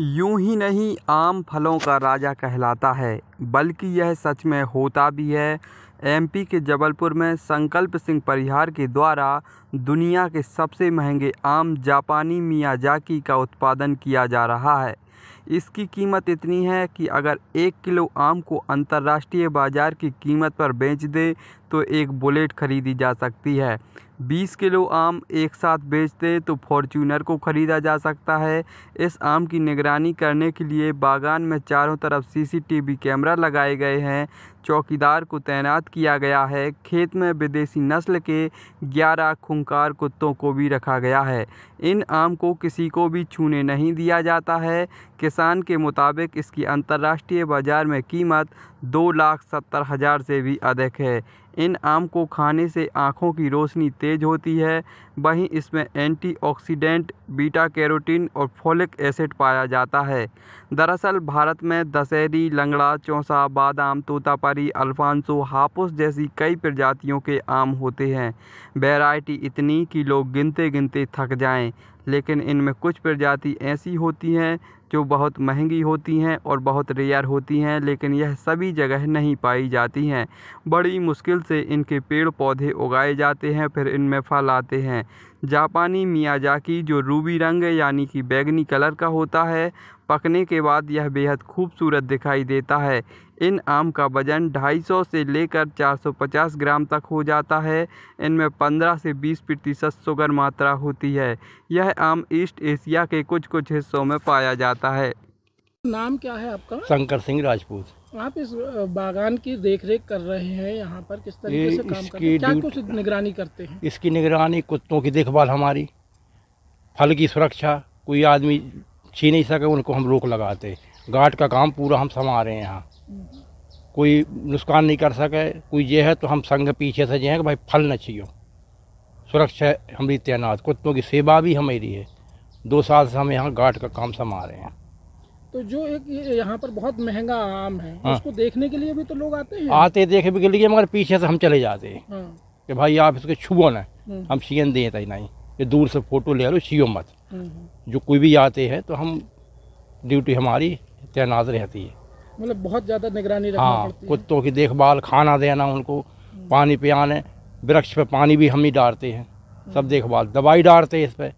यूं ही नहीं आम फलों का राजा कहलाता है बल्कि यह सच में होता भी है एमपी के जबलपुर में संकल्प सिंह परिहार के द्वारा दुनिया के सबसे महंगे आम जापानी मियाजाकी का उत्पादन किया जा रहा है इसकी कीमत इतनी है कि अगर एक किलो आम को अंतर्राष्ट्रीय बाज़ार की कीमत पर बेच दे तो एक बुलेट खरीदी जा सकती है 20 किलो आम एक साथ बेच दे तो फॉर्चूनर को ख़रीदा जा सकता है इस आम की निगरानी करने के लिए बागान में चारों तरफ सीसीटीवी कैमरा लगाए गए हैं चौकीदार को तैनात किया गया है खेत में विदेशी नस्ल के 11 खुंकार कुत्तों को भी रखा गया है इन आम को किसी को भी छूने नहीं दिया जाता है किसान के मुताबिक इसकी अंतर्राष्ट्रीय बाज़ार में कीमत दो लाख सत्तर हज़ार से भी अधिक है इन आम को खाने से आँखों की रोशनी तेज़ होती है वहीं इसमें एंटीऑक्सीडेंट, बीटा कैरोटीन और फोलिक एसिड पाया जाता है दरअसल भारत में दशहरी लंगड़ा चौंसा बादाम तोतापरी अल्फांसो हापुस जैसी कई प्रजातियों के आम होते हैं वेराइटी इतनी कि लोग गिनते गिनते थक जाएँ लेकिन इनमें कुछ प्रजाति ऐसी होती हैं जो बहुत महंगी होती हैं और बहुत रेयर होती हैं लेकिन यह सभी जगह नहीं पाई जाती हैं बड़ी मुश्किल से इनके पेड़ पौधे उगाए जाते हैं फिर इनमें फल आते हैं जापानी मियाजाकी जो रूबी रंग यानी कि बैगनी कलर का होता है पकने के बाद यह बेहद खूबसूरत दिखाई देता है इन आम का वज़न 250 से लेकर 450 ग्राम तक हो जाता है इनमें 15 से 20 प्रतिशत शुगर मात्रा होती है यह आम ईस्ट एशिया के कुछ कुछ हिस्सों में पाया जाता है नाम क्या है आपका शंकर सिंह राजपूत आप इस बागान की देखरेख कर रहे हैं यहाँ पर किस तरीके से काम करते हैं क्या कुछ निगरानी करते हैं इसकी निगरानी कुत्तों की देखभाल हमारी फल की सुरक्षा कोई आदमी छी नहीं सके उनको हम रोक लगाते गार्ड का काम पूरा हम समा रहे हैं यहाँ कोई नुकसान नहीं कर सके कोई ये है तो हम संघ पीछे से जो है कि भाई फल न छियो सुरक्षा हमारी तैनात कुत्तों की सेवा भी हमारी है दो साल से हम यहाँ गार्ड का काम समा रहे हैं तो जो एक यहाँ पर बहुत महंगा आम है हाँ। उसको देखने के लिए भी तो लोग आते हैं आते देखने के लिए मगर पीछे से हम चले जाते हैं हाँ। कि भाई आप इसको छुओ ना हाँ। हम शीन दें तो नहीं ये दूर से फोटो ले लो छियो मत हम्म। जो कोई भी आते हैं तो हम ड्यूटी हमारी तैनात रहती है मतलब बहुत ज़्यादा निगरानी रखना हाँ कुत्तों की देखभाल खाना देना उनको हम्म। पानी पियाने वृक्ष पर पानी भी हम ही डालते हैं सब हम्म। देखभाल दवाई डालते हैं इस पर